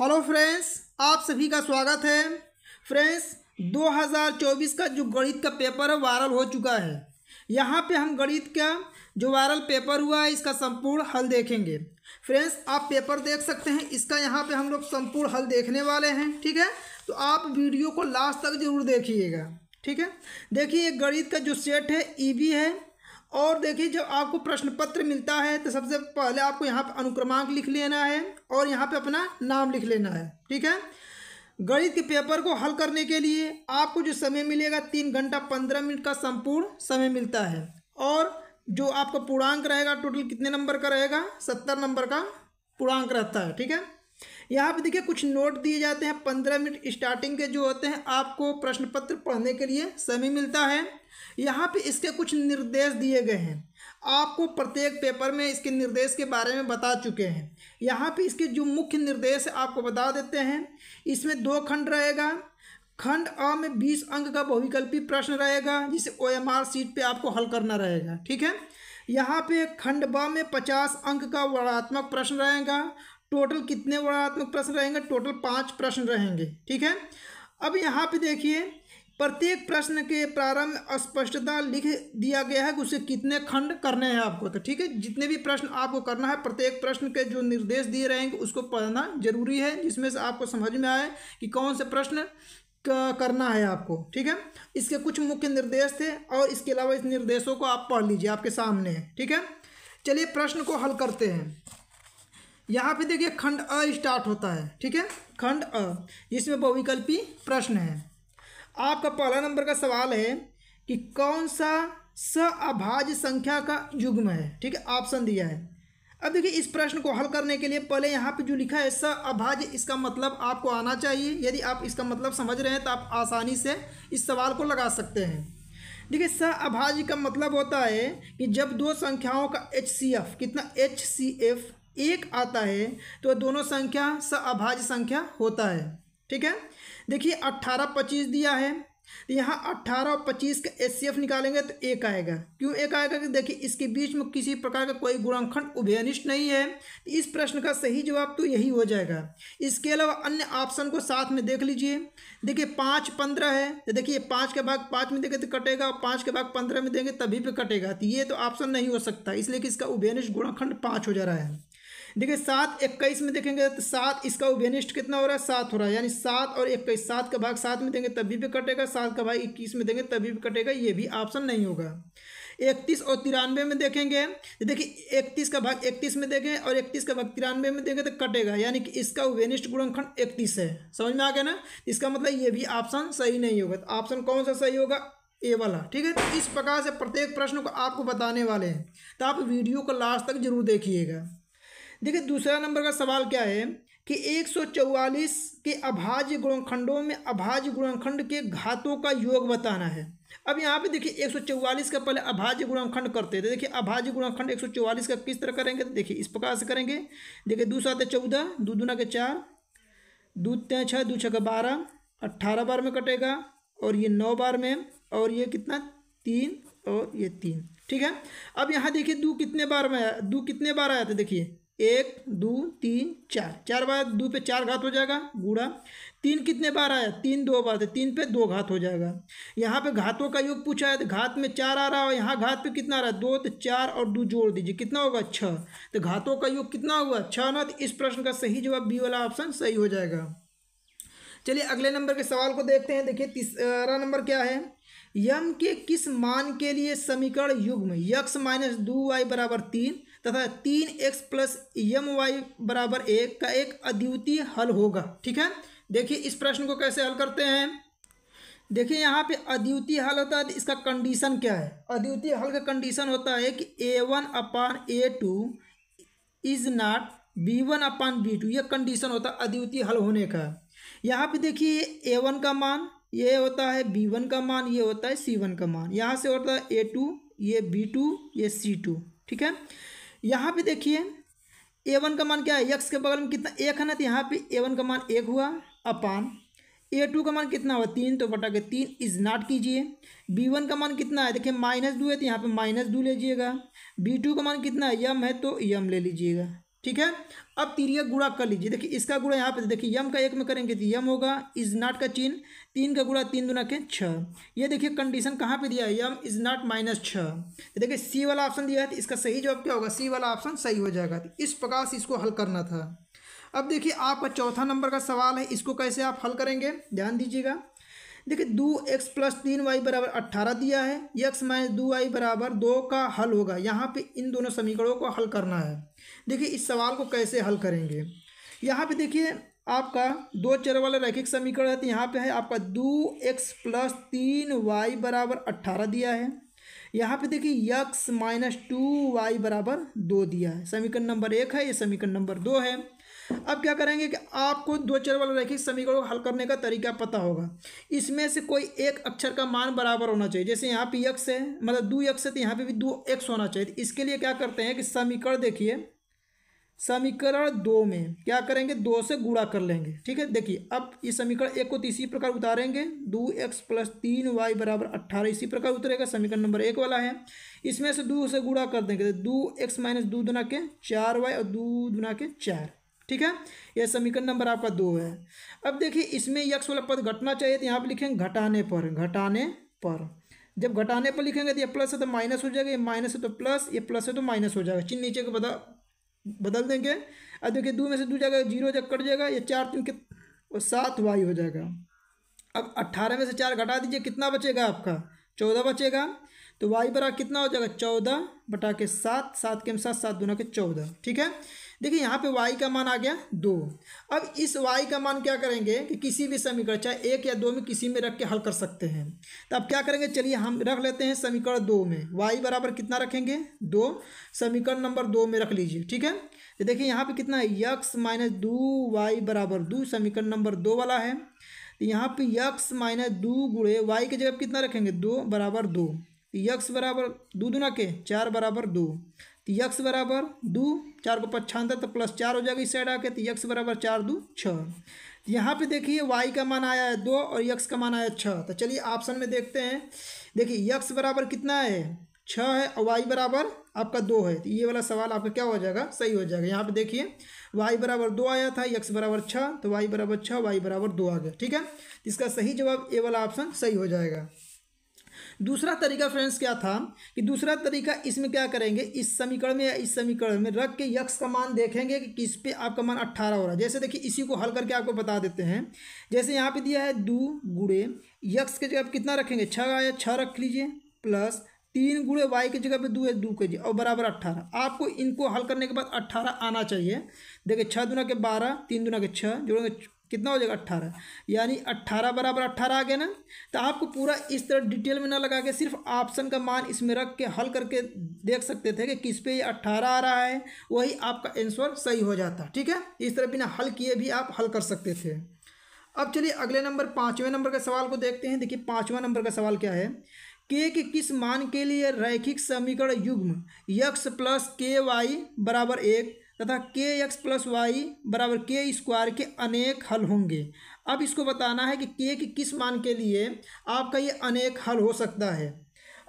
hello friends आप सभी का स्वागत है फ्रेंड्स 2024 का जो गणित का पेपर है वायरल हो चुका है यहाँ पे हम गणित का जो वायरल पेपर हुआ है इसका संपूर्ण हल देखेंगे फ्रेंड्स आप पेपर देख सकते हैं इसका यहाँ पे हम लोग संपूर्ण हल देखने वाले हैं ठीक है तो आप वीडियो को लास्ट तक जरूर देखिएगा ठीक है देखिए गणित का जो सेट है ई e है और देखिए जब आपको प्रश्न पत्र मिलता है तो सबसे पहले आपको यहाँ पर अनुक्रमांक लिख लेना है और यहाँ पे अपना नाम लिख लेना है ठीक है गणित के पेपर को हल करने के लिए आपको जो समय मिलेगा तीन घंटा पंद्रह मिनट का संपूर्ण समय मिलता है और जो आपका पूर्णांक रहेगा टोटल कितने नंबर का रहेगा सत्तर नंबर का पूर्णांक रहता है ठीक है यहाँ पे देखिए कुछ नोट दिए जाते हैं पंद्रह मिनट स्टार्टिंग के जो होते हैं आपको प्रश्न पत्र पढ़ने के लिए समय मिलता है यहाँ पे इसके कुछ निर्देश दिए गए हैं आपको प्रत्येक पेपर में इसके निर्देश के बारे में बता चुके हैं यहाँ पे इसके जो मुख्य निर्देश आपको बता देते हैं इसमें दो खंड रहेगा खंड अ में बीस अंक का बहुविकल्पी प्रश्न रहेगा जिसे ओ एम आर सीट पर आपको हल करना रहेगा ठीक है यहाँ पे खंड ब में पचास अंक का वर्णात्मक प्रश्न रहेगा टोटल कितने वर्णात्मक प्रश्न रहेंगे टोटल पाँच प्रश्न रहेंगे ठीक है अब यहाँ पे देखिए प्रत्येक प्रश्न के प्रारंभ स्पष्टता लिख दिया गया है कि उसे कितने खंड करने हैं आपको तो ठीक है जितने भी प्रश्न आपको करना है प्रत्येक प्रश्न के जो निर्देश दिए रहेंगे उसको पढ़ना जरूरी है जिसमें से आपको समझ में आए कि कौन से प्रश्न करना है आपको ठीक है इसके कुछ मुख्य निर्देश थे और इसके अलावा इस निर्देशों को आप पढ़ लीजिए आपके सामने ठीक है चलिए प्रश्न को हल करते हैं यहाँ पे देखिए खंड अ स्टार्ट होता है ठीक है खंड अ जिसमें बहुविकल्पी प्रश्न है आपका पहला नंबर का सवाल है कि कौन सा स अभाज्य संख्या का युग्म है ठीक है ऑप्शन दिया है अब देखिए इस प्रश्न को हल करने के लिए पहले यहाँ पे जो लिखा है स अभाज्य इसका मतलब आपको आना चाहिए यदि आप इसका मतलब समझ रहे हैं तो आप आसानी से इस सवाल को लगा सकते हैं देखिए स अभाज्य का मतलब होता है कि जब दो संख्याओं का एच सी एफ कितना एच सी एफ एक आता है तो दोनों संख्या स अभाज्य संख्या होता है ठीक है देखिए अट्ठारह पच्चीस दिया है तो यहाँ अट्ठारह और पच्चीस का एस सी एफ निकालेंगे तो एक आएगा क्यों एक आएगा कि देखिए इसके बीच में किसी प्रकार का कोई गुणांखंड उभयनिष्ठ नहीं है तो इस प्रश्न का सही जवाब तो यही हो जाएगा इसके अलावा अन्य ऑप्शन को साथ में देख लीजिए देखिए पाँच पंद्रह है तो देखिए पाँच के भाग पाँच में देंगे तो कटेगा और पाँच के भाग पंद्रह में देंगे तभी पर कटेगा तो ये तो ऑप्शन नहीं हो सकता इसलिए कि इसका उभयनिष्ठ गुणाखंड पाँच हो जा रहा है देखिए सात इक्कीस में देखेंगे तो सात इसका उभयनिष्ठ कितना हो रहा है सात हो रहा है यानी सात और इक्कीस सात का भाग सात में देंगे तभी भी कटेगा सात का भाग इक्कीस में देंगे तभी भी कटेगा ये भी ऑप्शन नहीं होगा इकतीस और तिरानवे में देखेंगे तो देखिए इकतीस का भाग इकतीस में देखें और इकतीस का भाग तिरानवे में देखें तो कटेगा यानी कि इसका वेनिस्ट गुणनखंड इकतीस है समझ में आ गया ना इसका मतलब ये भी ऑप्शन सही नहीं होगा तो ऑप्शन कौन सा सही होगा ए वाला ठीक है तो इस प्रकार से प्रत्येक प्रश्न को आपको बताने वाले हैं तो आप वीडियो को लास्ट तक जरूर देखिएगा देखिए दूसरा नंबर का सवाल क्या है कि 144 के अभाज्य गुणखंडों में अभाज्य गुणखंड के घातों का योग बताना है अब यहाँ पे देखिए 144 का पहले अभाज्य गुणखंड करते थे देखिए अभाज्य गुणखंड 144 का किस तरह करेंगे तो देखिए इस प्रकार से करेंगे देखिए दो सात चौदह दो दूना के चार दो ते छः दो छः का बारह अट्ठारह बार में कटेगा और ये नौ बार में और ये कितना तीन और ये तीन ठीक है अब यहाँ देखिए दो कितने बार में आया दो कितने बार आया था देखिए एक दो तीन चार चार बार दो पे चार घात हो जाएगा गुड़ा तीन कितने बार आया तीन दो बार है तीन पे दो घात हो जाएगा यहाँ पे घातों का योग पूछा है तो घात में चार आ रहा है और यहाँ घात पे कितना आ रहा है दो तो चार और दो जोड़ दीजिए कितना होगा छः तो घातों का योग कितना हुआ छः ना तो इस प्रश्न का सही जवाब बी वाला ऑप्शन सही हो जाएगा चलिए अगले नंबर के सवाल को देखते हैं देखिए तीसरा नंबर क्या है यम के किस मान के लिए समीकरण युग्म यक्स माइनस दो वाई बराबर तीन तथा तीन एक्स प्लस यम वाई बराबर एक का एक अद्वितीय हल होगा ठीक है देखिए इस प्रश्न को कैसे हल करते हैं देखिए यहाँ पे अद्वितीय हल होता है तो इसका कंडीशन क्या है अद्वितीय हल का कंडीशन होता है कि A one upon A two is not B one upon B two यह कंडीशन होता है अद्वितीय हल होने का यहाँ पे देखिए ए वन का मान ये होता है बी वन का मान ये होता है सी वन का मान यहाँ से होता है ए टू ये बी टू ये सी टू ठीक है यहाँ पे देखिए ए वन का मान क्या है यक्स के बगल में कितना एक है ना तो यहाँ पे ए वन का मान एक हुआ अपान ए टू का मान कितना हुआ तीन तो बटा के तीन इज नॉट कीजिए बी वन का मान कितना है देखिए माइनस दो है तो यहाँ पे माइनस टू लीजिएगा बी टू का मान कितना है यम है तो यम ले लीजिएगा ठीक है अब तीरिया गुड़ा कर लीजिए देखिए इसका गुड़ा यहाँ पे तो देखिए यम का एक में करेंगे तो यम होगा इज नॉट का चिन्ह तीन का गुड़ा तीन दुना के छः ये देखिए कंडीशन कहाँ पे दिया है यम इज नॉट माइनस छः तो देखिए सी वाला ऑप्शन दिया है तो इसका सही जवाब क्या होगा सी वाला ऑप्शन सही हो जाएगा तो इस प्रकार से इसको हल करना था अब देखिए आपका चौथा नंबर का सवाल है इसको कैसे आप हल करेंगे ध्यान दीजिएगा देखिए दो एक्स प्लस तीन वाई बराबर अट्ठारह दिया है एक्स माइनस दो वाई बराबर दो का हल होगा यहाँ पे इन दोनों समीकरणों को हल करना है देखिए इस सवाल को कैसे हल करेंगे यहाँ पे देखिए आपका दो चर वाला रैखिक समीकरण है तो यहाँ पे है आपका दो एक्स प्लस तीन वाई बराबर अट्ठारह दिया है यहाँ पे देखिए यक्स माइनस टू वाई बराबर दो दिया है समीकरण नंबर एक है ये समीकरण नंबर दो है अब क्या करेंगे कि आपको दो चर वाले रैखिक समीकरण को हल करने का तरीका पता होगा इसमें से कोई एक अक्षर का मान बराबर होना चाहिए जैसे यहाँ पे यक्स है मतलब दो यक्स है तो यहाँ पे भी दो एक्स होना चाहिए तो इसके लिए क्या करते हैं कि समीकरण देखिए समीकरण दो में क्या करेंगे दो से गुणा कर लेंगे ठीक है देखिए अब ये समीकरण एक को तो इसी प्रकार उतारेंगे दो एक्स प्लस तीन वाई बराबर अट्ठारह इसी प्रकार उतरेगा समीकरण नंबर एक वाला है इसमें से दो से गुणा कर देंगे तो दो एक्स माइनस दो दुना के चार वाई और दो दुना के चार ठीक है यह समीकरण नंबर आपका दो है अब देखिए इसमें यक्ष वाला पद घटना चाहिए तो यहाँ पर लिखेंगे घटाने पर घटाने पर जब घटाने पर लिखेंगे तो ये प्लस है तो माइनस हो जाएगा ये माइनस है तो प्लस ये प्लस है तो माइनस हो जाएगा चिन्ह नीचे को बदल बदल देंगे अब देखिए दो में से दो जाएगा जीरो जब कट जाएगा ये चार तीन के और सात वाई हो जाएगा अब अट्ठारह में से चार घटा दीजिए कितना बचेगा आपका चौदह बचेगा तो वाई बरा कितना हो जाएगा चौदह बटा के सात सात के साथ सात दोनों के चौदह ठीक है देखिए यहाँ पे y का मान आ गया दो अब इस y का मान क्या करेंगे कि किसी भी समीकरण चाहे एक या दो में किसी में रख के हल कर सकते हैं तो अब क्या करेंगे चलिए हम रख लेते हैं समीकरण दो में y बराबर कितना रखेंगे दो समीकरण नंबर दो में रख लीजिए ठीक है तो देखिए यहाँ पर कितना है यक्स माइनस दो वाई बराबर दो समीकरण नंबर दो वाला है तो यहाँ पर यक्स माइनस दो गुड़े वाई की जगह कितना रखेंगे दो बराबर दो यक्स तो बराबर दो दुना के चार बराबर दो तो यक्स बराबर दो चार को पक्षांतर तो प्लस चार हो जाएगा इस साइड आके तो यक्स बराबर चार दो छः तो यहाँ पे देखिए वाई का मान आया है दो और यक्स का मान आया छः तो चलिए ऑप्शन में देखते हैं देखिए यक्स बराबर कितना है छः है और वाई बराबर आपका दो है तो ये वाला सवाल आपका क्या हो जाएगा सही हो जाएगा यहाँ पे देखिए वाई बराबर दो आया था यक्स बराबर छः तो वाई बराबर छः वाई बराबर दो आ गया ठीक है तो इसका सही जवाब ये वाला ऑप्शन सही हो जाएगा दूसरा तरीका फ्रेंड्स क्या था कि दूसरा तरीका इसमें क्या करेंगे इस समीकरण में या इस समीकरण में रख के यक्स का मान देखेंगे कि किस पे आपका मान अट्ठारह हो रहा है जैसे देखिए इसी को हल करके आपको बता देते हैं जैसे यहाँ पे दिया है दो गुड़े यक्स की जगह आप कितना रखेंगे छः या छः रख लीजिए प्लस तीन गुड़े वाई की जगह पे दो है दो के जी और बराबर अट्ठारह आपको इनको हल करने के बाद अट्ठारह आना चाहिए देखिए छः दुना के बारह तीन दुना के छः जोड़ेंगे कितना हो जाएगा अट्ठारह यानी अट्ठारह बराबर अट्ठारह आ गया ना तो आपको पूरा इस तरह डिटेल में ना लगा के सिर्फ ऑप्शन का मान इसमें रख के हल करके देख सकते थे कि किस पे ये अट्ठारह आ रहा है वही आपका आंसर सही हो जाता ठीक है इस तरह बिना हल किए भी आप हल कर सकते थे अब चलिए अगले नंबर पाँचवें नंबर के सवाल को देखते हैं देखिए पाँचवा नंबर का सवाल क्या है के के किस मान के लिए रैखिक समीकरण युग्म यक्स प्लस के वाई बराबर एक तथा के एक्स प्लस वाई बराबर के स्क्वायर के अनेक हल होंगे अब इसको बताना है कि के के किस मान के लिए आपका ये अनेक हल हो सकता है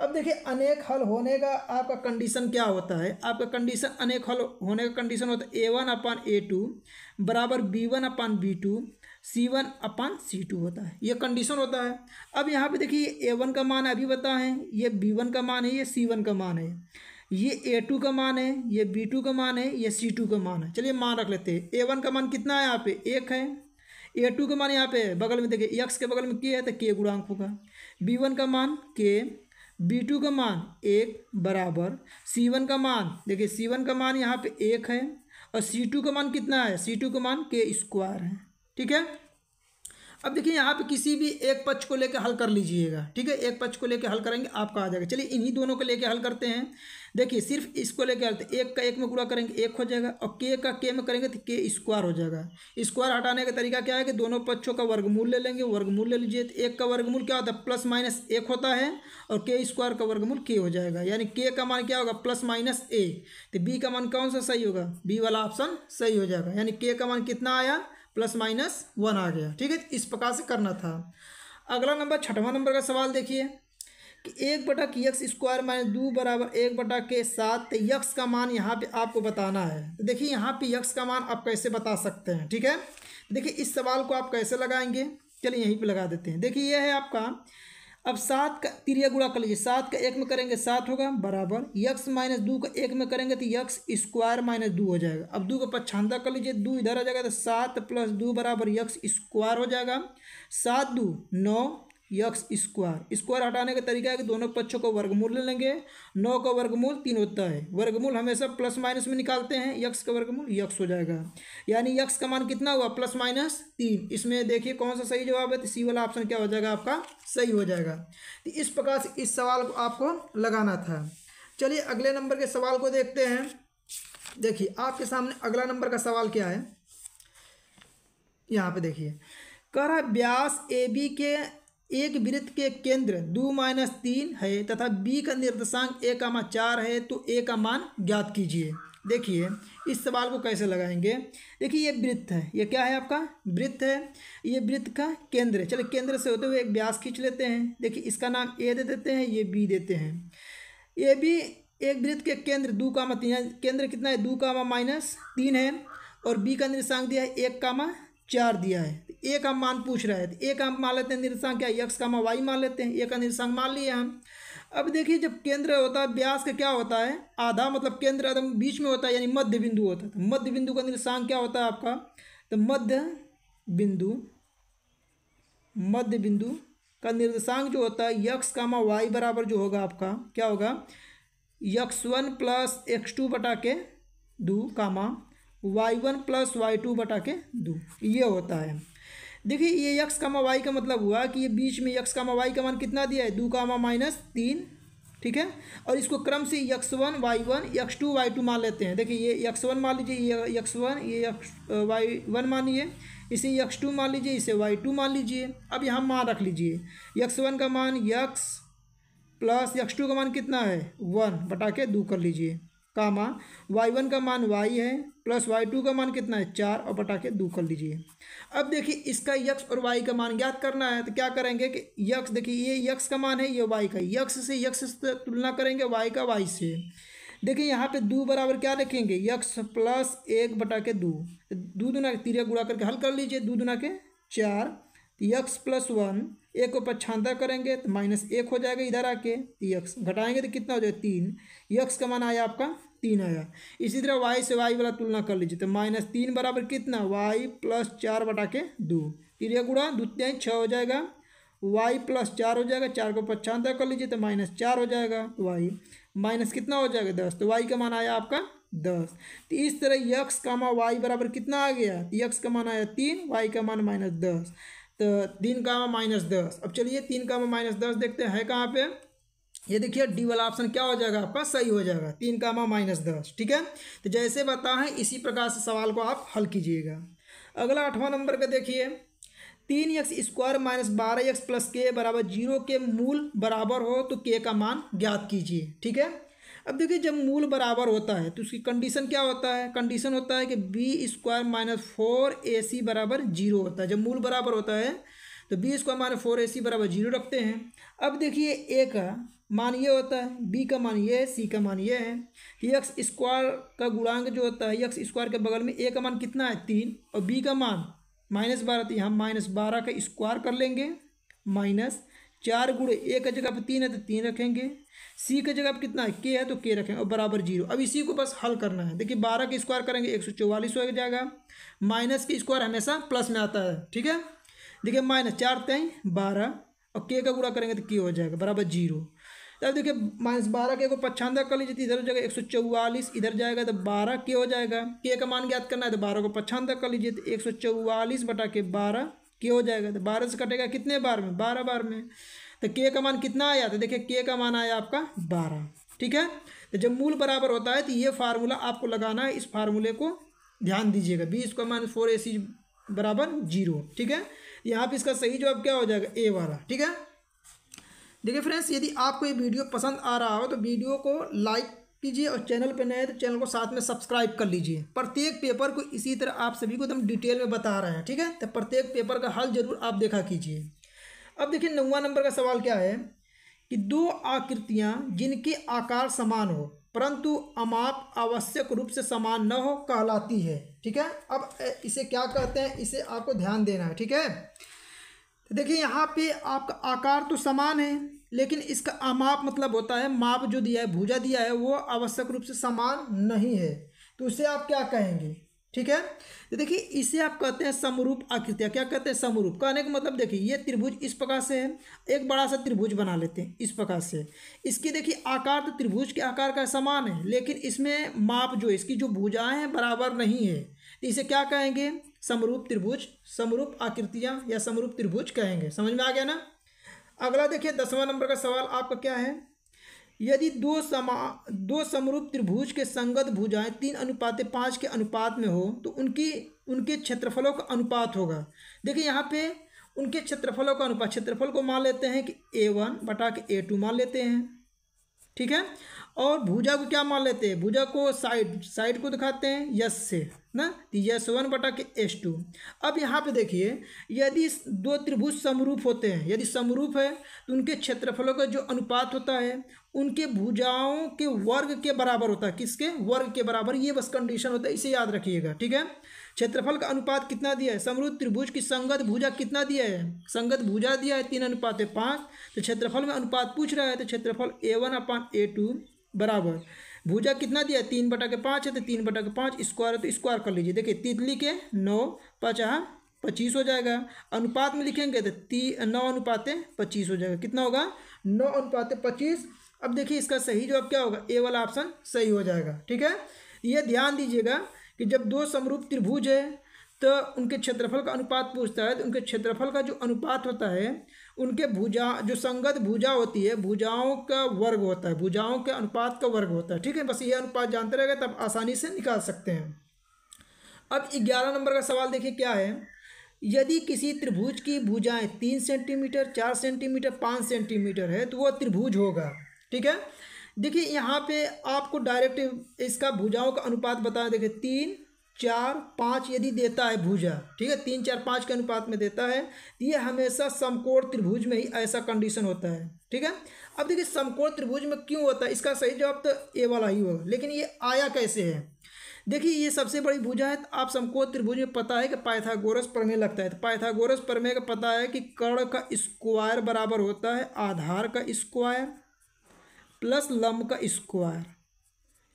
अब देखिए अनेक हल होने का आपका कंडीशन क्या होता है आपका कंडीशन अनेक हल होने का कंडीशन होता है A one upon A two बराबर B one upon B two C one upon C two होता है ये कंडीशन होता है अब यहाँ पे देखिए ए वन का मान अभी बताएं ये बी वन का मान है ये सी वन का मान है ये ए टू का मान है ये बी टू का मान है ये सी टू का मान है चलिए मान रख लेते हैं ए वन का मान कितना है यहाँ पे एक है ए टू का मान यहाँ पे बगल में देखिए एक्स के बगल में के है तो के गुणांक होगा बी वन का मान के बी टू का मान एक बराबर सी वन का मान देखिए सी वन का मान यहाँ पे एक है और सी टू का मान कितना है सी टू का मान के स्क्वायर है ठीक है अब देखिए यहाँ पे किसी भी एक पक्ष को लेकर हल कर लीजिएगा ठीक है एक पक्ष को लेकर हल करेंगे आपका आ जाएगा चलिए इन्हीं दोनों को लेकर हल करते हैं देखिए सिर्फ इसको लेकर एक का एक में गुड़ा करेंगे एक हो जाएगा और के का के में करेंगे तो के स्क्वायर हो जाएगा स्क्वायर हटाने का तरीका क्या है कि दोनों पक्षों का वर्गमूल ले लेंगे वर्गमूल ले लीजिए तो एक का वर्गमूल क्या होता है प्लस माइनस एक होता है और के स्क्वायर का वर्गमूल के हो जाएगा यानी के का मान क्या होगा प्लस माइनस ए तो बी का मान कौन सा सही होगा बी वाला ऑप्शन सही हो जाएगा यानी के का मान कितना आया प्लस माइनस वन आ गया ठीक है इस प्रकार से करना था अगला नंबर छठवां नंबर का सवाल देखिए कि एक बटा की यक्स स्क्वायर माइनस दो बराबर एक बटा के साथ तो यक्स का मान यहाँ पे आपको बताना है तो देखिए यहाँ पे यक्स का मान आप कैसे बता सकते हैं ठीक है तो देखिए इस सवाल को आप कैसे लगाएंगे चलिए यहीं पे लगा देते हैं देखिए यह है आपका अब सात का तिरिया गुड़ा कर लीजिए सात का एक में करेंगे सात होगा बराबर यक्स माइनस दो का एक में करेंगे तो यक्स स्क्वायर माइनस दो हो जाएगा अब दो का पछांदा कर लीजिए दो इधर आ जाएगा तो सात प्लस दो बराबर यक्स स्क्वायर हो जाएगा सात दो नौ यक्स स्क्वायर स्क्वायर हटाने का तरीका है कि दोनों पक्षों को वर्गमूल ले लेंगे नौ का वर्गमूल तीन होता है वर्गमूल हमेशा प्लस माइनस में निकालते हैं यक्स का वर्गमूल यक्स हो जाएगा यानी यक्स का मान कितना हुआ प्लस माइनस तीन इसमें देखिए कौन सा सही जवाब है तो सी वाला ऑप्शन क्या हो जाएगा आपका सही हो जाएगा तो इस प्रकार से इस सवाल को आपको लगाना था चलिए अगले नंबर के सवाल को देखते हैं देखिए आपके सामने अगला नंबर का सवाल क्या है यहाँ पे देखिए कह रहा व्यास ए बी के एक वृत्त के केंद्र दो माइनस तीन है तथा बी का निर्देशांक ए का मान चार है तो ए का मान ज्ञात कीजिए देखिए इस सवाल को कैसे लगाएंगे देखिए ये वृत्त है ये क्या है आपका वृत्त है ये वृत्त का केंद्र है चलो केंद्र से होते हुए एक व्यास खींच लेते हैं देखिए इसका नाम ए दे देते हैं ये बी देते हैं ए बी एक वृत्त के केंद्र दो का मा तीन है केंद्र कितना है दो मा माइनस तीन है और बी का निर्देशांक दिया है एक का मा चार दिया है ए का मान पूछ रहे थे ए का मान लेते हैं निरसांग क्या यक्स का वाई मान लेते हैं ए का निर्देशांक मान लिए हम अब देखिए जब केंद्र होता है व्यास का क्या होता है आधा मतलब केंद्र एकदम बीच में होता है यानी मध्य बिंदु होता है तो मध्य बिंदु का निरसांग क्या होता है आपका तो मध्य बिंदु मध्य बिंदु का निर्देशांक जो होता है यक्स कामा वाई बराबर जो होगा आपका क्या होगा x one plus x two बटा के दो comma y one plus y two बटा के दो ये होता है देखिए ये यक्स कामा वाई का मतलब हुआ कि ये बीच में यक्स कामा वाई का मान कितना दिया है दो कामा माइनस तीन ठीक है और इसको क्रम से x one y one x two y two मान लेते हैं देखिए ये यक्स वन मान लीजिए ये यक्स वन ये यक्स वाई वन मानिए इसे यक्स टू मान लीजिए इसे वाई टू मान लीजिए अब यहाँ मान रख लीजिए यक्स वन का मान यक्स प्लस यक्स टू का मान कितना है वन बटा के दो कर लीजिए कामा वाई वन का मान वाई है प्लस वाई टू का मान कितना है चार और बटा के दो कर लीजिए अब देखिए इसका यक्स और वाई का मान ज्ञात करना है तो क्या करेंगे कि यक्स देखिए ये यक्स का मान है ये वाई का यक्स से यक्स से तुलना करेंगे वाई का वाई से देखिए यहाँ पे दो बराबर क्या लिखेंगे यक्स प्लस एक बटा के दो तो दो दुना के तीरिया गुड़ा करके हल कर लीजिए दो दुना के चार तो यक्स प्लस वन एक को पक्षांतर करेंगे तो माइनस एक हो जाएगा इधर आके तो यक्स घटाएंगे तो कितना हो जाएगा तीन यक्स का मान आया आपका तीन आया इसी तरह वाई से वाई वाला तुलना कर लीजिए तो माइनस तीन बराबर कितना वाई प्लस चार बटा के दो तिरिया गुड़ा द्वितीय छः हो जाएगा वाई प्लस चार हो जाएगा चार को पक्षांतर कर लीजिए तो माइनस चार हो जाएगा वाई माइनस कितना हो जाएगा दस तो वाई का मान आया आपका दस तो इस तरह यक्स का मान वाई बराबर कितना आ गया यक्स का मान आया तीन वाई का मान माइनस दस तो तीन का माइनस दस अब चलिए तीन का माइनस दस देखते हैं कहाँ पे ये देखिए डी वाला ऑप्शन क्या हो जाएगा आपका सही हो जाएगा तीन का मा माइनस दस ठीक है तो जैसे बताएं इसी प्रकार से सवाल को आप हल कीजिएगा अगला आठवां नंबर का देखिए तीन एक्स स्क्वायर माइनस बारह एक्स प्लस के बराबर जीरो के मूल बराबर हो तो के का मान ज्ञात कीजिए ठीक है अब देखिए जब मूल बराबर होता है तो उसकी कंडीशन क्या होता है कंडीशन होता है कि B square minus four A C बराबर जीरो होता है जब मूल बराबर होता है तो B square minus four A C बराबर जीरो रखते हैं अब देखिए ए का मान ये होता है बी का मान ये है सी का मान ये है यक्स स्क्वायर का गुणांक जो होता है यक्स स्क्वायर के बगल में ए का मान कितना है तीन और बी का मान माइनस बारह तो यहाँ माइनस बारह का स्क्वायर कर लेंगे माइनस चार गुड़े ए का जगह पर तीन है तो तीन रखेंगे सी का जगह पर कितना है के है तो के रखेंगे और बराबर जीरो अब इसी को बस हल करना है देखिए बारह का स्क्वायर करेंगे एक सौ चौवालीस हो जाएगा माइनस का स्क्वायर हमेशा प्लस में आता है ठीक है देखिए माइनस चार तय बारह और के का गुड़ा करेंगे तो के हो जाएगा बराबर जीरो तो देखिए माइनस बारह के को पच्छानदा कर लीजिए तो इधर हो जाएगा एक सौ चौवालीस इधर जाएगा तो बारह के हो जाएगा के का मान ज्ञात करना है तो बारह को पच्छानदा कर लीजिए तो एक सौ चौवालीस बटा के बारह के हो जाएगा तो बारह से कटेगा कितने बार में बारह बार में तो के का मान कितना आया तो देखिए के का मान आया आपका बारह ठीक है तो जब मूल बराबर होता है तो ये फार्मूला आपको लगाना है इस फार्मूले को ध्यान दीजिएगा बीस का माइनस फोर ए सी बराबर जीरो ठीक है यहाँ पे इसका सही जवाब क्या हो जाएगा ए वाला ठीक है देखिए फ्रेंड्स यदि आपको ये वीडियो पसंद आ रहा हो तो वीडियो को लाइक कीजिए और चैनल पर नए तो चैनल को साथ में सब्सक्राइब कर लीजिए प्रत्येक पेपर को इसी तरह आप सभी को एकदम तो डिटेल में बता रहे हैं ठीक है तो प्रत्येक पेपर का हल जरूर आप देखा कीजिए अब देखिए नौवा नंबर का सवाल क्या है कि दो आकृतियाँ जिनके आकार समान हो परंतु अमाप आवश्यक रूप से समान न हो कहलाती है ठीक है अब इसे क्या कहते हैं इसे आपको ध्यान देना है ठीक है तो देखिए यहाँ पे आपका आकार तो समान है लेकिन इसका अमाप मतलब होता है माप जो दिया है भुजा दिया है वो आवश्यक रूप से समान नहीं है तो उसे आप क्या कहेंगे ठीक है तो देखिए इसे आप कहते हैं समरूप आकृतियाँ क्या कहते हैं समरूप कहने का मतलब देखिए ये त्रिभुज इस प्रकार से है एक बड़ा सा त्रिभुज बना लेते हैं इस प्रकार से इसकी देखिए आकार तो त्रिभुज के आकार का समान है लेकिन इसमें माप जो इसकी जो भुजाएँ हैं बराबर नहीं है तो इसे क्या कहेंगे समरूप त्रिभुज समरूप आकृतियाँ या समरूप त्रिभुज कहेंगे समझ में आ गया ना अगला देखिए दसवां नंबर का सवाल आपका क्या है यदि दो समा दो समरूप त्रिभुज के संगत भुजाएं तीन अनुपात पाँच के अनुपात में हो तो उनकी उनके क्षेत्रफलों का अनुपात होगा देखिए यहाँ पे उनके क्षेत्रफलों का अनुपात क्षेत्रफल को मान लेते हैं कि ए वन बटा के ए टू मान लेते हैं ठीक है और भुजा को क्या मान लेते हैं भुजा को साइड साइड को दिखाते हैं यस से ना तो यस वन बटा के एस टू अब यहाँ पे देखिए यदि दो त्रिभुज समरूप होते हैं यदि समरूप है तो उनके क्षेत्रफलों का जो अनुपात होता है उनके भुजाओं के वर्ग के बराबर होता है किसके वर्ग के बराबर ये बस कंडीशन होता है इसे याद रखिएगा ठीक है क्षेत्रफल का अनुपात कितना दिया है समरूप त्रिभुज की संगत भुजा कितना दिया है संगत भुजा दिया है तीन अनुपात है पाँच तो क्षेत्रफल में अनुपात पूछ रहा है तो क्षेत्रफल ए वन अपान ए टू बराबर भुजा कितना दिया तीन बटा के पाँच है तो तीन बटा के पाँच स्क्वायर है तो स्क्वायर कर लीजिए देखिए तितली के नौ पचा हाँ, पच्चीस हो जाएगा अनुपात में लिखेंगे तो ती नौ अनुपात पच्चीस हो जाएगा कितना होगा नौ अनुपात पच्चीस अब देखिए इसका सही जवाब क्या होगा ए वाला ऑप्शन सही हो जाएगा ठीक है ये ध्यान दीजिएगा कि जब दो समरूप त्रिभुज है तो उनके क्षेत्रफल का अनुपात पूछता है तो उनके क्षेत्रफल का जो अनुपात होता है उनके भुजा जो संगत भुजा होती है भुजाओं का वर्ग होता है भुजाओं के अनुपात का वर्ग होता है ठीक है बस ये अनुपात जानते रहेगा तब आसानी से निकाल सकते हैं अब ग्यारह नंबर का सवाल देखिए क्या है यदि किसी त्रिभुज की भुजाएं तीन सेंटीमीटर चार सेंटीमीटर पाँच सेंटीमीटर है तो वह त्रिभुज होगा ठीक है देखिए यहाँ पे आपको डायरेक्ट इसका भुजाओं का अनुपात बताया देखिए तीन चार पाँच यदि देता है भुजा ठीक है तीन चार पाँच के अनुपात में देता है तो ये हमेशा समकोण त्रिभुज में ही ऐसा कंडीशन होता है ठीक है अब देखिए समकोण त्रिभुज में क्यों होता है इसका सही जवाब तो ए वाला ही होगा लेकिन ये आया कैसे है देखिए ये सबसे बड़ी भुजा है तो आप समकोण त्रिभुज में पता है कि पाइथागोरस प्रमेय लगता है तो पाइथागोरस प्रमेय का पता है कि कर्ण का स्क्वायर बराबर होता है आधार का स्क्वायर प्लस लंब का स्क्वायर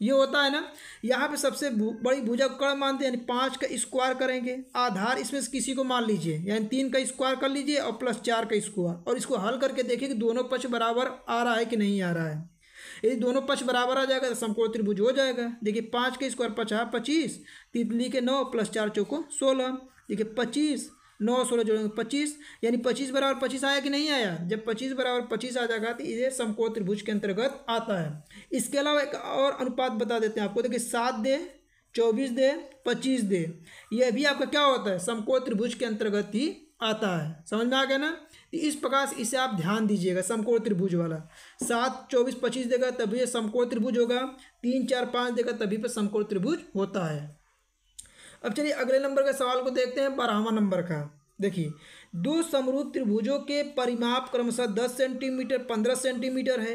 ये होता है ना यहाँ पे सबसे बड़ी भुजा को मानते हैं यानी पाँच का स्क्वायर करेंगे आधार इसमें से किसी को मान लीजिए यानी तीन का स्क्वायर कर लीजिए और प्लस चार का स्क्वायर और इसको हल करके देखिए कि दोनों पक्ष बराबर आ रहा है कि नहीं आ रहा है यदि दोनों पक्ष बराबर आ जाएगा तो समकोण त्रिभुज हो जाएगा देखिए पाँच का स्क्वायर पचास पच्चीस तितली के नौ प्लस चार चौको सोलह देखिए पच्चीस नौ सोलह जोड़ेंगे पच्चीस यानी पच्चीस बराबर पच्चीस आया कि नहीं आया जब पच्चीस बराबर पच्चीस आ जाएगा तो ये समको त्रिभुज के अंतर्गत आता है इसके अलावा एक और अनुपात बता देते हैं आपको देखिए सात दे चौबीस दे पच्चीस दे यह भी आपका क्या होता है समको त्रिभुज के अंतर्गत ही आता है समझ में आ गया ना तो इस प्रकार से इसे आप ध्यान दीजिएगा समको त्रिभुज वाला सात चौबीस पच्चीस देगा तभी ये त्रिभुज होगा तीन चार पाँच देगा तभी पर समको त्रिभुज होता है अब चलिए अगले नंबर के सवाल को देखते हैं बारहवा नंबर का देखिए दो समरूप त्रिभुजों के परिमाप क्रमशः दस सेंटीमीटर पंद्रह सेंटीमीटर है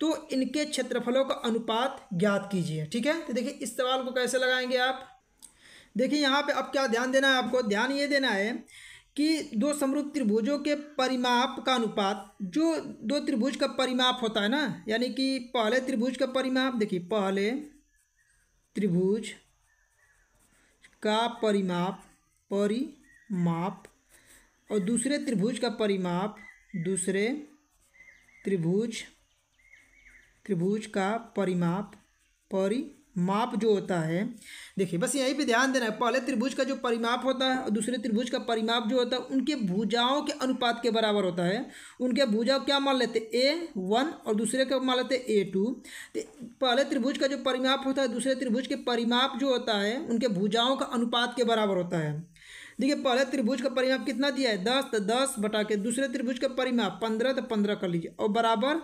तो इनके क्षेत्रफलों का अनुपात ज्ञात कीजिए ठीक है तो देखिए इस सवाल को कैसे लगाएंगे आप देखिए यहाँ पे अब क्या ध्यान देना है आपको ध्यान ये देना है कि दो समरूप त्रिभुजों के परिमाप का अनुपात जो दो त्रिभुज का परिमाप होता है ना यानी कि पहले त्रिभुज का परिमाप देखिए पहले त्रिभुज का परिमाप परिमाप और दूसरे त्रिभुज का परिमाप दूसरे त्रिभुज त्रिभुज का परिमाप परिमाप माप जो होता है देखिए बस यहीं पे ध्यान देना है पहले त्रिभुज का जो परिमाप होता है और दूसरे त्रिभुज का परिमाप जो होता है उनके भुजाओं के अनुपात के बराबर होता है उनके भुजा क्या मान लेते ए वन और दूसरे का मान लेते ए टू पहले त्रिभुज का जो परिमाप होता है दूसरे त्रिभुज के परिमाप जो होता है उनके भुजाओं का अनुपात के बराबर होता है देखिए पहले त्रिभुज का परिमाप कितना दिया है दस तो दस बटा के दूसरे त्रिभुज का परिमाप पंद्रह तो पंद्रह कर लीजिए और बराबर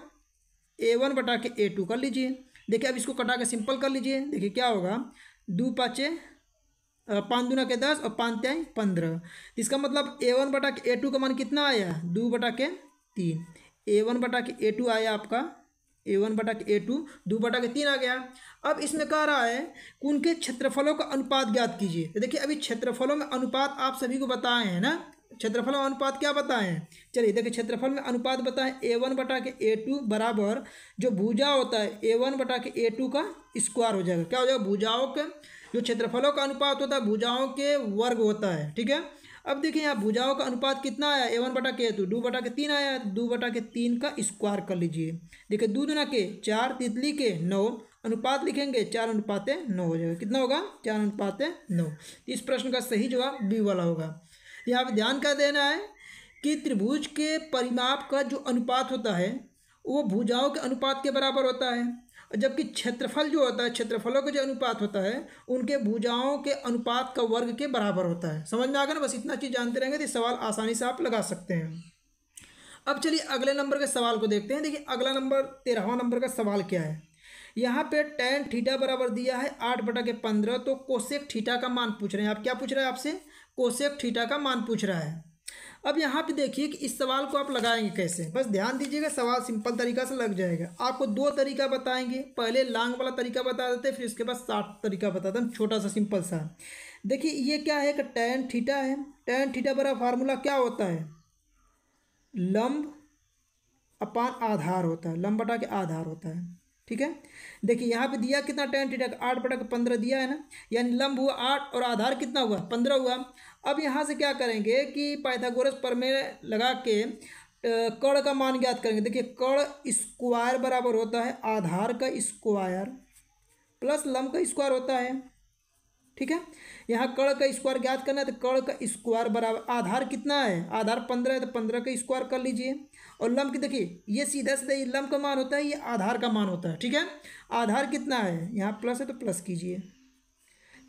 ए वन बटा के ए टू कर लीजिए देखिए अब इसको कटा के सिंपल कर लीजिए देखिए क्या होगा दो पाँचे पाँच दूना के दस और पाँच त्याई पंद्रह इसका मतलब ए वन बटा के ए टू का मान कितना आया दो बटा के तीन ए वन बटा के ए टू आया आपका ए वन बटा के ए टू दो बटा के तीन आ गया अब इसमें कह रहा है कि उनके क्षेत्रफलों का अनुपात ज्ञात कीजिए तो देखिए अभी क्षेत्रफलों में अनुपात आप सभी को बताए हैं ना क्षेत्रफल अनुपात क्या बताएं चलिए देखिए क्षेत्रफल में अनुपात बताएं ए वन बटा के ए टू बराबर जो भुजा होता है ए वन बटा के ए टू का स्क्वायर हो जाएगा क्या हो जाएगा भुजाओं के जो क्षेत्रफलों का अनुपात होता है भुजाओं के वर्ग होता है ठीक है अब देखिए यहाँ भुजाओं का अनुपात कितना आया ए वन बटा के टू दो बटा के तीन आया दो बटा के तीन का स्क्वायर कर लीजिए देखिए दो दुना के चार तितली के नौ अनुपात लिखेंगे चार अनुपात नौ हो जाएगा कितना होगा चार अनुपात नौ इस प्रश्न का सही जवाब बी वाला होगा यहाँ पे ध्यान का देना है कि त्रिभुज के परिमाप का जो अनुपात होता है वो भुजाओं के अनुपात के बराबर होता है जबकि क्षेत्रफल जो होता है क्षेत्रफलों का जो अनुपात होता है उनके भुजाओं के अनुपात का वर्ग के बराबर होता है समझ में आ गया ना बस इतना चीज़ जानते रहेंगे तो सवाल आसानी से आप लगा सकते हैं अब चलिए अगले नंबर के सवाल को देखते हैं देखिए अगला नंबर तेरहवा नंबर का सवाल क्या है यहाँ पे टेन थीटा बराबर दिया है आठ बटा के पंद्रह तो कोसेक थीटा का मान पूछ रहे हैं आप क्या पूछ रहे हैं आपसे कोशेक थीटा का मान पूछ रहा है अब यहाँ पे देखिए कि इस सवाल को आप लगाएंगे कैसे बस ध्यान दीजिएगा सवाल सिंपल तरीका से लग जाएगा आपको दो तरीका बताएंगे पहले लॉन्ग वाला तरीका बता देते फिर उसके बाद साठ तरीका बताते देते छोटा सा सिंपल सा देखिए ये क्या है कि टेन थीटा है टेन थीटा बड़ा फार्मूला क्या होता है लंब अपान आधार होता है लंब बटा के आधार होता है ठीक है देखिए यहाँ पे दिया कितना टेन थीटा आठ बटक पंद्रह दिया है ना यानी लंब हुआ आठ और आधार कितना हुआ पंद्रह हुआ अब यहाँ से क्या करेंगे कि पाइथागोरस में लगा के कड़ का मान ज्ञात करेंगे देखिए कड़ स्क्वायर बराबर होता है आधार का स्क्वायर प्लस लंब का स्क्वायर होता है ठीक है यहाँ कड़ का स्क्वायर ज्ञात करना है तो कड़ का स्क्वायर बराबर आधार कितना है आधार पंद्रह है तो पंद्रह का स्क्वायर कर लीजिए और लम्ब की देखिए ये सीधा सीधा ये लम्ब का मान होता है ये आधार का मान होता है ठीक है आधार कितना है यहाँ प्लस है तो प्लस कीजिए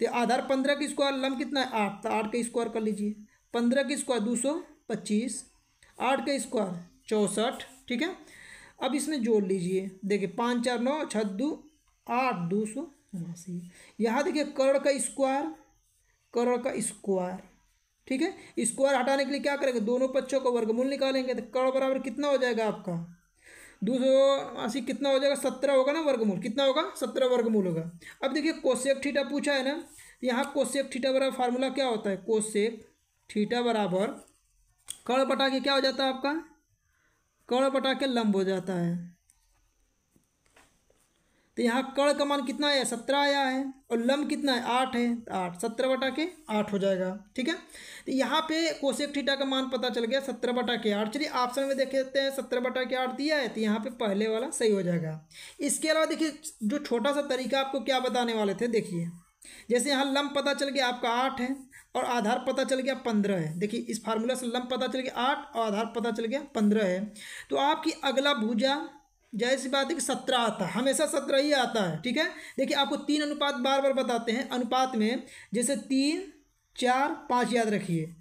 तो आधार पंद्रह का स्क्वायर लम्ब कितना है आठ तो आठ का स्क्वायर कर लीजिए पंद्रह का स्क्वायर दो सौ पच्चीस आठ का स्क्वायर चौंसठ ठीक है अब इसमें जोड़ लीजिए देखिए पाँच चार नौ छः दो आठ दो सौ राशि यहाँ देखिए करोड़ का स्क्वायर करोड़ का स्क्वायर ठीक है स्क्वायर हटाने के लिए क्या करेंगे दोनों पक्षों का वर्गमूल निकालेंगे तो करोड़ बराबर कितना हो जाएगा आपका दो सौ अस्सी कितना हो जाएगा सत्रह होगा ना वर्गमूल कितना होगा सत्रह वर्गमूल होगा अब देखिए कोशेक ठीठा पूछा है ना यहाँ कोशेक ठीठा बराबर फार्मूला क्या होता है कोशेक ठीठा बराबर कर्ण पटाके क्या हो जाता है आपका कर्ण पटाके लंब हो जाता है तो यहाँ कड़ का मान कितना आया सत्रह आया है और लम कितना है आठ है तो आठ सत्रह बटा के आठ हो जाएगा ठीक है तो यहाँ पे कोशेक ठीटा का मान पता चल गया सत्रह बटा के आठ चलिए ऑप्शन में देख लेते हैं सत्रह बटा के आठ दिया है तो यहाँ पे पहले वाला सही हो जाएगा इसके अलावा देखिए जो छोटा सा तरीका आपको क्या बताने वाले थे देखिए जैसे यहाँ लम पता चल गया आपका आठ है और आधार पता चल गया पंद्रह है देखिए इस फार्मूला से लम पता चल गया आठ और आधार पता चल गया पंद्रह है तो आपकी अगला भूजा जाहिर सी बात है कि सत्रह आता है हमेशा सत्रह ही आता है ठीक है देखिए आपको तीन अनुपात बार बार बताते हैं अनुपात में जैसे तीन चार पाँच याद रखिए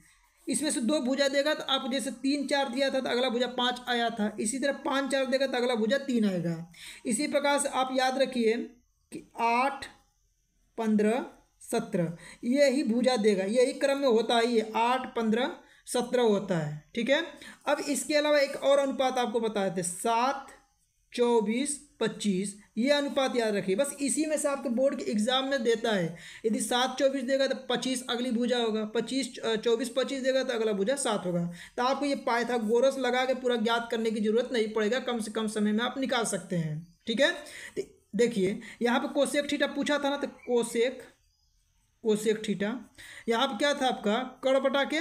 इसमें से दो भुजा देगा तो आपको जैसे तीन चार दिया था तो अगला भुजा पाँच आया था इसी तरह पाँच चार देगा तो अगला भुजा तीन आएगा इसी प्रकार से आप याद रखिए कि आठ पंद्रह सत्रह यही भुजा देगा यही क्रम में होता ही है आठ पंद्रह सत्रह होता है ठीक है अब इसके अलावा एक और अनुपात आपको बताए थे सात चौबीस पच्चीस ये अनुपात याद रखिए बस इसी में से आपके बोर्ड के एग्जाम में देता है यदि सात चौबीस देगा तो पच्चीस अगली भुजा होगा पच्चीस चौबीस पच्चीस देगा तो अगला भुजा सात होगा तो आपको ये पाइथागोरस लगा के पूरा ज्ञात करने की जरूरत नहीं पड़ेगा कम से कम समय में आप निकाल सकते हैं ठीक है देखिए यहाँ पर कोशेक ठीठा पूछा था ना तो कोशेक कोशेक ठीठा यहाँ पर क्या था आपका कड़पटा के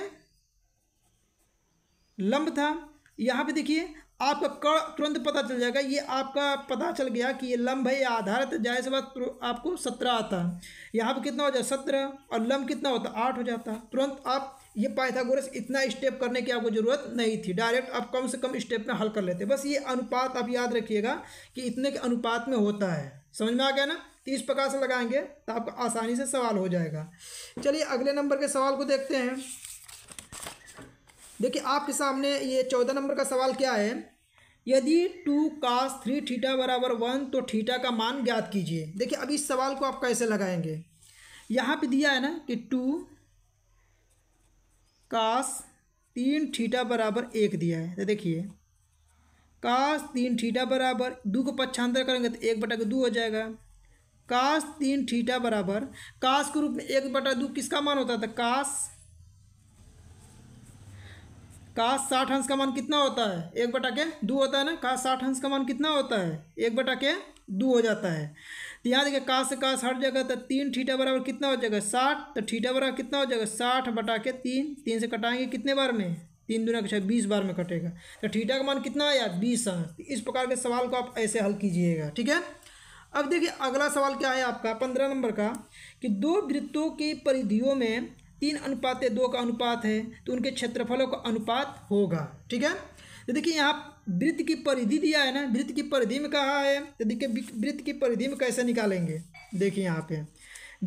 लंब था यहाँ पे देखिए आपका कण तुरंत पता चल जाएगा ये आपका पता चल गया कि ये लम्ब है या आधारित है जाए से बात आपको सत्रह आता है यहाँ पर कितना हो जाए सत्रह और लम्ब कितना होता आठ हो जाता तुरंत आप ये पाइथागोरस इतना स्टेप करने की आपको ज़रूरत नहीं थी डायरेक्ट आप कम से कम स्टेप में हल कर लेते बस ये अनुपात आप याद रखिएगा कि इतने के अनुपात में होता है समझ में आ गया ना तो इस प्रकार से लगाएंगे तो आपको आसानी से सवाल हो जाएगा चलिए अगले नंबर के सवाल को देखते हैं देखिए आपके सामने ये चौदह नंबर का सवाल क्या है यदि टू कास थ्री ठीठा बराबर वन तो ठीठा का मान ज्ञात कीजिए देखिए अब इस सवाल को आप कैसे लगाएंगे यहाँ पे दिया है ना कि टू कास तीन ठीठा बराबर एक दिया है तो देखिए कास तीन ठीठा बराबर दो को पक्षांतर करेंगे तो एक बटा के दो हो जाएगा कास तीन ठीठा बराबर कास के रूप में एक बटा दो किसका मान होता था कास काश साठ हंस का मान कितना होता है एक बटा के दो होता है ना काश साठ हंस का मान कितना होता है एक बटा के दो हो जाता है तो यहाँ देखिए काश से काश हट जाएगा तो तीन ठीठा बराबर कितना हो जाएगा साठ तो ठीठा बराबर कितना हो जाएगा साठ बटा के तीन तीन से कटाएंगे कितने बार में तीन दूना छः बीस बार में कटेगा तो ठीठा का मान कितना आया बीस आया तो इस प्रकार के सवाल को आप ऐसे हल कीजिएगा ठीक है अब देखिए अगला सवाल क्या है आपका पंद्रह नंबर का कि दो वृत्तों की परिधियों में तीन अनुपात दो का अनुपात है तो उनके क्षेत्रफलों का अनुपात होगा ठीक है तो देखिए यहाँ वृत्त की परिधि दिया है ना वृत्त की परिधि में कहा है तो देखिए वृत्त की परिधि में कैसे निकालेंगे देखिए यहाँ पे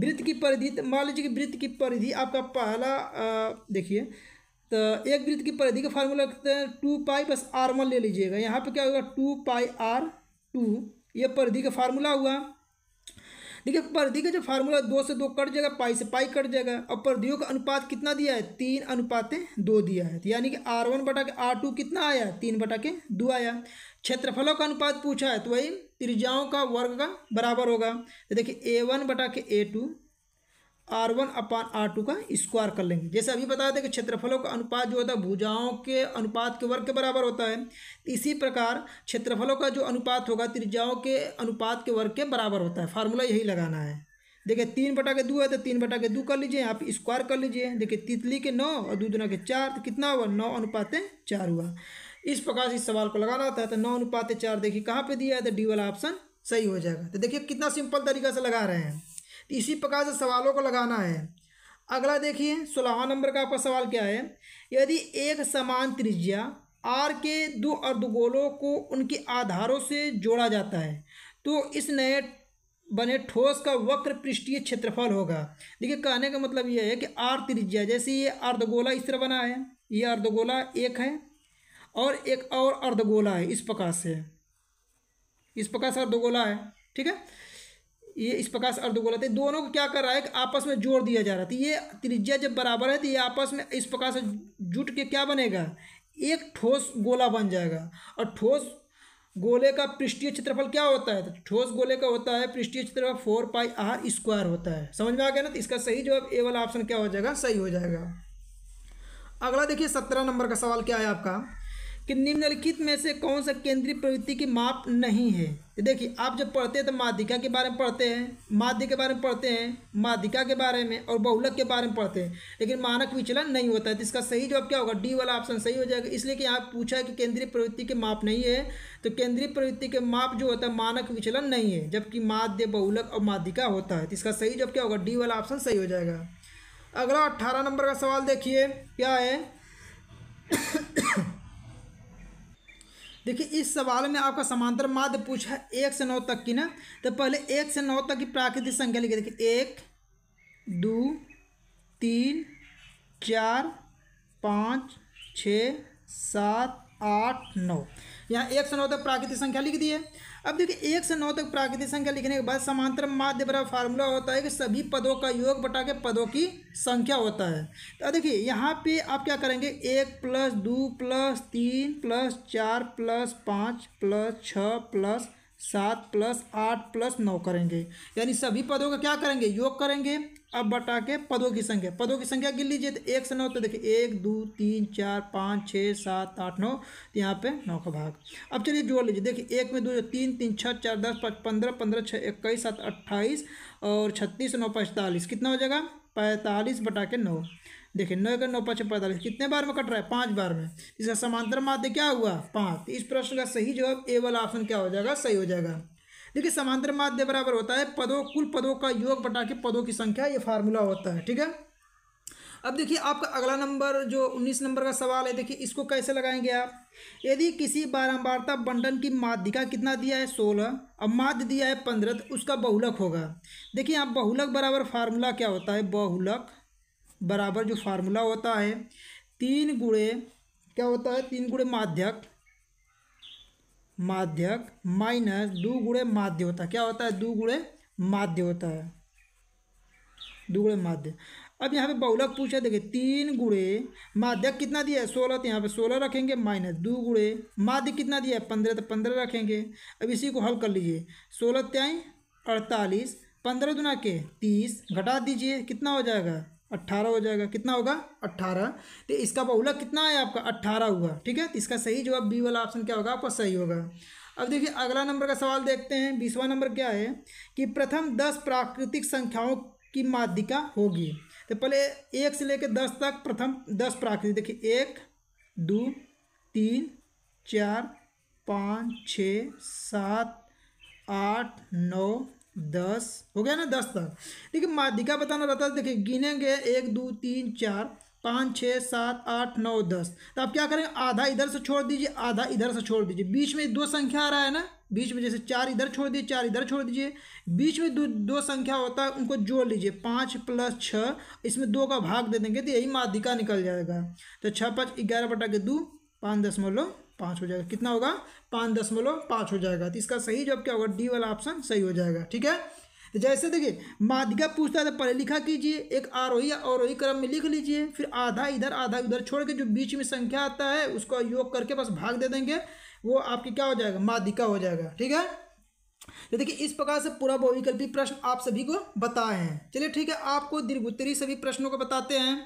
वृत्त की परिधि तो मान लीजिए कि वृत्त की परिधि आपका पहला देखिए तो एक वृत्त की परिधि का फार्मूला कहते हैं टू पाई बस आर वन ले लीजिएगा यहाँ पे क्या होगा टू पाई आर टू ये परिधि का फार्मूला हुआ ठीक है परिधि का जो फार्मूला दो से दो कट जाएगा पाई से पाई कट जाएगा और परिधियों का अनुपात कितना दिया है तीन अनुपात दो दिया है तो यानी कि आर वन बटा के आर टू कितना आया तीन बटा के दो आया क्षेत्रफलों का अनुपात पूछा है तो वही त्रिज्याओं का वर्ग का बराबर होगा तो देखिए ए वन बटा के A two R one upon R two का स्क्वायर कर लेंगे जैसे अभी बताया था कि क्षेत्रफलों का अनुपात जो होता है भुजाओं के अनुपात के वर्ग के बराबर होता है इसी प्रकार क्षेत्रफलों का जो अनुपात होगा त्रिज्याओं के अनुपात के वर्ग के बराबर होता है फार्मूला यही लगाना है देखिए तीन बटा के दो है तो तीन बटा के दो कर लीजिए आप स्क्वायर कर लीजिए देखिए तितली के नौ और दूधना के चार तो कितना हुआ नौ अनुपात चार हुआ इस प्रकार से इस सवाल को लगाना होता है तो नौ अनुपात चार देखिए कहाँ पर दिया है तो डी वाला ऑप्शन सही हो जाएगा तो देखिए कितना सिंपल तरीका से लगा रहे हैं इसी प्रकार से सवालों को लगाना है अगला देखिए सोलहवा नंबर का आपका सवाल क्या है यदि एक समान त्रिज्या आर के दो अर्धगोलों को उनके आधारों से जोड़ा जाता है तो इस नए बने ठोस का वक्र पृष्ठीय क्षेत्रफल होगा देखिए कहने का मतलब यह है कि आर त्रिज्या जैसे ये अर्धगोला इस तरह बना है ये अर्धगोला एक है और एक और अर्धगोला है इस प्रकार से इस प्रकार से अर्धगोला है ठीक है ये इस प्रकार से अर्धगोलत है दोनों को क्या कर रहा है कि आपस में जोड़ दिया जा रहा है तो ये त्रिज्या जब बराबर है तो ये आपस में इस प्रकार से जुट के क्या बनेगा एक ठोस गोला बन जाएगा और ठोस गोले का पृष्ठीय क्षेत्रफल क्या होता है तो ठोस गोले का होता है पृष्ठीय क्षेत्रफल फोर पाई आर स्क्वायर होता है समझ में आ गया ना तो इसका सही जवाब ए वाला ऑप्शन क्या हो जाएगा सही हो जाएगा अगला देखिए सत्रह नंबर का सवाल क्या है आपका कि निम्नलिखित में से कौन सा केंद्रीय प्रवृत्ति की माप नहीं है देखिए आप जब पढ़ते हैं तो माध्यिका के बारे में पढ़ते हैं माध्य के बारे में पढ़ते हैं माध्यिका के बारे में और बहुलक के बारे में पढ़ते हैं लेकिन मानक विचलन नहीं होता है तो इसका सही जवाब क्या होगा डी वाला ऑप्शन सही हो जाएगा इसलिए कि यहाँ पूछा है कि केंद्रीय प्रवृत्ति के माप नहीं है तो केंद्रीय प्रवृत्ति के माप जो होता है मानक विचलन नहीं है जबकि माध्य बहुलक और माध्यिका होता है तो इसका सही जवाब क्या होगा डी वाला ऑप्शन सही हो जाएगा अगला अट्ठारह नंबर का सवाल देखिए क्या है देखिए इस सवाल में आपका समांतर माध्य पूछा है एक से नौ तक की ना तो पहले एक से नौ तक की प्राकृतिक संख्या लिखिए देखिए एक दो तीन चार पाँच छः सात आठ नौ यहाँ एक से नौ तक प्राकृतिक संख्या लिख दी है अब देखिए एक से नौ तक प्राकृतिक संख्या लिखने के बाद समांतर माध्य बराबर फार्मूला होता है कि सभी पदों का योग बटा के पदों की संख्या होता है तो देखिए यहाँ पे आप क्या करेंगे एक प्लस दो प्लस तीन प्लस चार प्लस पाँच प्लस छः प्लस सात प्लस आठ प्लस नौ करेंगे यानी सभी पदों का क्या करेंगे योग करेंगे अब बटा के पदों की संख्या पदों की संख्या गिन लीजिए तो एक से नौ तो देखिए एक दो तीन चार पाँच छः सात आठ नौ तो यहाँ पे नौ का भाग अब चलिए जोड़ लीजिए देखिए एक में दो तीन तीन छः चार दस पाँच पंद्रह पंद्रह छः इक्कीस सात अट्ठाईस और छत्तीस नौ पैंतालीस कितना हो जाएगा पैंतालीस बटा के नौ देखिए नौ का नौ पाँच पैंतालीस कितने बार में कट रहा है पाँच बार में इसका समांतर माध्य क्या हुआ पाँच इस प्रश्न का सही जवाब ए वाला ऑप्शन क्या हो जाएगा सही हो जाएगा देखिए समांतर माध्य बराबर होता है पदों कुल पदों का योग बटा के पदों की संख्या ये फार्मूला होता है ठीक है अब देखिए आपका अगला नंबर जो उन्नीस नंबर का सवाल है देखिए इसको कैसे लगाएंगे आप यदि किसी बारंबारता बंटन की माध्यिका कितना दिया है सोलह अब माध्य दिया है पंद्रह तो उसका बहुलक होगा देखिए आप बहुलक बराबर फार्मूला क्या होता है बहुलक बराबर जो फार्मूला होता है तीन गुड़े क्या होता है तीन गुड़े माध्यक माध्यक माइनस दो गुड़े माध्य होता है क्या होता है दो गुड़े माध्य होता है दो गुड़े माध्य अब यहाँ पे बहुलक पूछा देखिए तीन गुड़े माध्यक कितना दिया है सोलह तो यहाँ पे सोलह रखेंगे माइनस दो गुड़े माध्य कितना दिया है पंद्रह तो पंद्रह रखेंगे अब इसी को हल कर लीजिए सोलह त्याई अड़तालीस पंद्रह दुना के तीस घटा दीजिए कितना हो जाएगा अट्ठारह हो जाएगा कितना होगा अट्ठारह तो इसका बहुला कितना है आपका अट्ठारह हुआ ठीक है तो इसका सही जवाब बी वाला ऑप्शन क्या होगा आपका सही होगा अब देखिए अगला नंबर का सवाल देखते हैं बीसवा नंबर क्या है कि प्रथम दस प्राकृतिक संख्याओं की माध्यिका होगी तो पहले एक से लेकर दस तक प्रथम दस प्राकृतिक देखिए एक दो तीन चार पाँच छ सात आठ नौ दस हो गया ना दस तक देखिए माध्यिका बताना रहता है देखिए गिनेंगे एक दो तीन चार पाँच छः सात आठ नौ दस तो आप क्या करेंगे आधा इधर से छोड़ दीजिए आधा इधर से छोड़ दीजिए बीच में दो संख्या आ रहा है ना बीच में जैसे चार इधर छोड़ दीजिए चार इधर छोड़ दीजिए बीच में दो दो संख्या होता है उनको जोड़ लीजिए पाँच प्लस छः इसमें दो का भाग दे देंगे तो यही माध्यिका निकल जाएगा तो छः पाँच ग्यारह बटा के दो पाँच दशमलव पाँच हो जाएगा कितना होगा पाँच दशमलव पाँच हो जाएगा तो इसका सही जवाब क्या होगा डी वाला ऑप्शन सही हो जाएगा ठीक है तो जैसे देखिए माध्यिका पूछता है तो पहले लिखा कीजिए एक आरोही या आरोही क्रम में लिख लीजिए फिर आधा इधर आधा उधर छोड़ के जो बीच में संख्या आता है उसको योग करके बस भाग दे देंगे वो आपकी क्या हो जाएगा माध्यिका हो जाएगा ठीक है तो देखिए इस प्रकार से पूरा बहुविकल्पी प्रश्न आप सभी को बताए हैं चलिए ठीक है आपको दीर्घोत्तरी सभी प्रश्नों को बताते हैं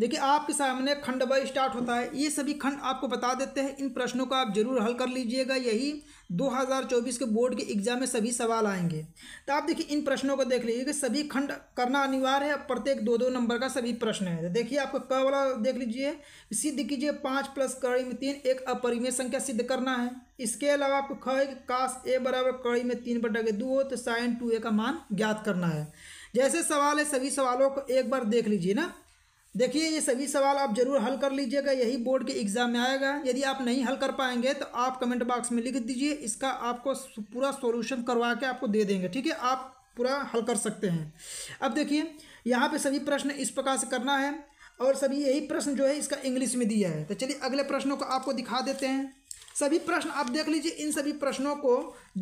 देखिए आपके सामने खंड बाई स्टार्ट होता है ये सभी खंड आपको बता देते हैं इन प्रश्नों को आप जरूर हल कर लीजिएगा यही 2024 के बोर्ड के एग्जाम में सभी सवाल आएंगे तो आप देखिए इन प्रश्नों को देख लीजिए कि सभी खंड करना अनिवार्य है प्रत्येक दो दो नंबर का सभी प्रश्न है देखिए आपको क वाला देख लीजिए सिद्ध कीजिए पाँच प्लस कड़ी में तीन एक अपरिमेय संख्या सिद्ध करना है इसके अलावा आपको ख है कि काश ए बराबर कड़ी में तीन बटा के दो हो तो साइन टू ए का मान ज्ञात करना है जैसे सवाल है सभी सवालों को एक बार देख लीजिए ना देखिए ये सभी सवाल आप जरूर हल कर लीजिएगा यही बोर्ड के एग्ज़ाम में आएगा यदि आप नहीं हल कर पाएंगे तो आप कमेंट बॉक्स में लिख दीजिए इसका आपको पूरा सोल्यूशन करवा के आपको दे देंगे ठीक है आप पूरा हल कर सकते हैं अब देखिए यहाँ पे सभी प्रश्न इस प्रकार से करना है और सभी यही प्रश्न जो है इसका इंग्लिश में दिया है तो चलिए अगले प्रश्नों को आपको दिखा देते हैं सभी प्रश्न आप देख लीजिए इन सभी प्रश्नों को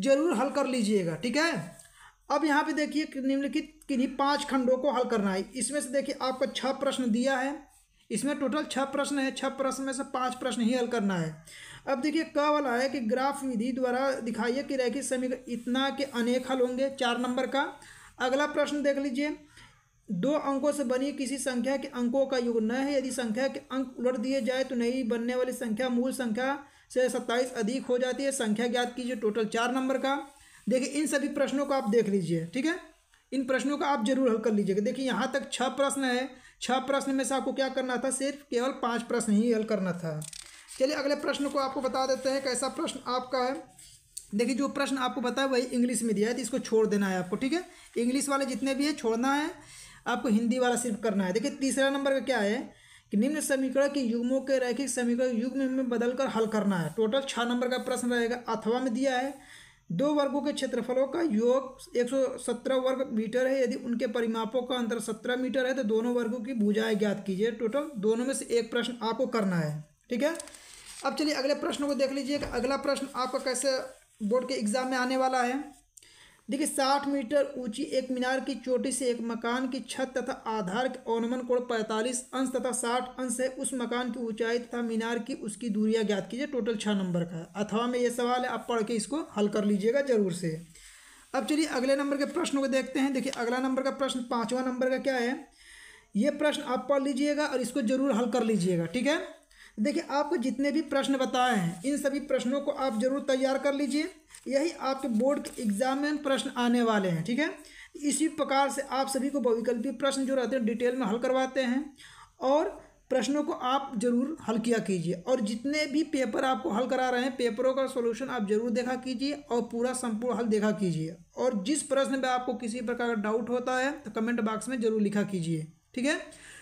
जरूर हल कर लीजिएगा ठीक है अब यहाँ पे देखिए निम्नलिखित किन्हीं पांच खंडों को हल करना है इसमें से देखिए आपको छह प्रश्न दिया है इसमें टोटल छह प्रश्न है छह प्रश्न में से पांच प्रश्न ही हल करना है अब देखिए क वाला है कि ग्राफ विधि द्वारा दिखाइए कि रैखिक समीकरण इतना के अनेक हल होंगे चार नंबर का अगला प्रश्न देख लीजिए दो अंकों से बनी किसी संख्या के अंकों का युग न है यदि संख्या के अंक उलट दिए जाए तो नहीं बनने वाली संख्या मूल संख्या से सत्ताईस अधिक हो जाती है संख्या ज्ञात कीजिए टोटल चार नंबर का देखिए इन सभी प्रश्नों को आप देख लीजिए ठीक है इन प्रश्नों का आप जरूर हल कर लीजिएगा देखिए यहाँ तक छः प्रश्न है छः प्रश्न में से आपको क्या करना था सिर्फ केवल पाँच प्रश्न ही हल करना था चलिए अगले प्रश्न को आपको बता देते हैं कैसा प्रश्न आपका है देखिए जो प्रश्न आपको बताया वही इंग्लिश में दिया है तो इसको छोड़ देना है आपको ठीक है इंग्लिश वाले जितने भी है छोड़ना है आपको हिंदी वाला सिर्फ करना है देखिए तीसरा नंबर का क्या है कि निम्न समीकरण के युग्मों के रैखिक समीकरण युग्म में बदलकर हल करना है टोटल छः नंबर का प्रश्न रहेगा अथवा में दिया है दो वर्गों के क्षेत्रफलों का योग 117 वर्ग मीटर है यदि उनके परिमापों का अंतर 17 मीटर है तो दोनों वर्गों की भुजाएं ज्ञात कीजिए टोटल दोनों में से एक प्रश्न आपको करना है ठीक है अब चलिए अगले प्रश्न को देख लीजिए अगला प्रश्न आपका कैसे बोर्ड के एग्जाम में आने वाला है देखिए साठ मीटर ऊंची एक मीनार की चोटी से एक मकान की छत तथा आधार के अवनमन कोण पैंतालीस अंश तथा साठ अंश है उस मकान की ऊंचाई तथा मीनार की उसकी दूरियां ज्ञात कीजिए टोटल छः नंबर का अथवा में ये सवाल है आप पढ़ के इसको हल कर लीजिएगा जरूर से अब चलिए अगले नंबर के प्रश्न को देखते हैं देखिए अगला नंबर का प्रश्न पाँचवा नंबर का क्या है ये प्रश्न आप पढ़ लीजिएगा और इसको जरूर हल कर लीजिएगा ठीक है देखिए आपको जितने भी प्रश्न बताए हैं इन सभी प्रश्नों को आप जरूर तैयार कर लीजिए यही आपके बोर्ड के एग्जाम में प्रश्न आने वाले हैं ठीक है इसी प्रकार से आप सभी को बहुविकल्पी प्रश्न जो रहते हैं डिटेल में हल करवाते हैं और प्रश्नों को आप जरूर हल किया कीजिए और जितने भी पेपर आपको हल करा रहे हैं पेपरों का सॉल्यूशन आप जरूर देखा कीजिए और पूरा संपूर्ण हल देखा कीजिए और जिस प्रश्न में आपको किसी प्रकार का डाउट होता है तो कमेंट बॉक्स में जरूर लिखा कीजिए ठीक है